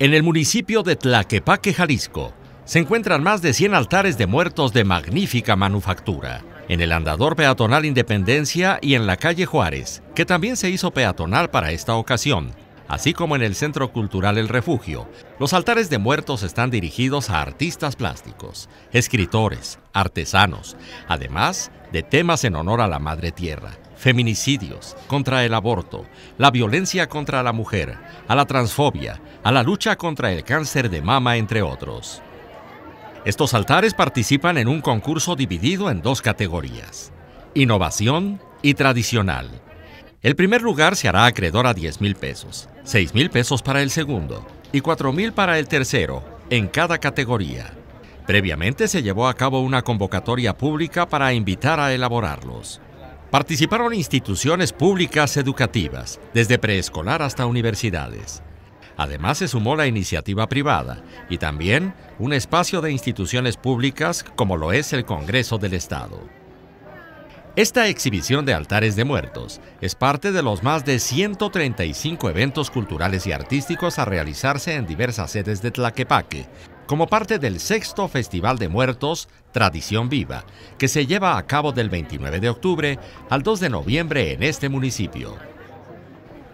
En el municipio de Tlaquepaque, Jalisco, se encuentran más de 100 altares de muertos de magnífica manufactura. En el andador peatonal Independencia y en la calle Juárez, que también se hizo peatonal para esta ocasión, así como en el Centro Cultural El Refugio, los altares de muertos están dirigidos a artistas plásticos, escritores, artesanos, además de temas en honor a la Madre Tierra feminicidios, contra el aborto, la violencia contra la mujer, a la transfobia, a la lucha contra el cáncer de mama, entre otros. Estos altares participan en un concurso dividido en dos categorías, innovación y tradicional. El primer lugar se hará acreedor a 10 mil pesos, 6 mil pesos para el segundo y 4 mil para el tercero, en cada categoría. Previamente se llevó a cabo una convocatoria pública para invitar a elaborarlos. Participaron instituciones públicas educativas, desde preescolar hasta universidades. Además se sumó la iniciativa privada y también un espacio de instituciones públicas como lo es el Congreso del Estado. Esta exhibición de altares de muertos es parte de los más de 135 eventos culturales y artísticos a realizarse en diversas sedes de Tlaquepaque, como parte del sexto Festival de Muertos Tradición Viva, que se lleva a cabo del 29 de octubre al 2 de noviembre en este municipio.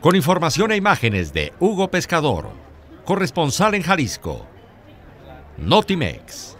Con información e imágenes de Hugo Pescador, corresponsal en Jalisco, Notimex.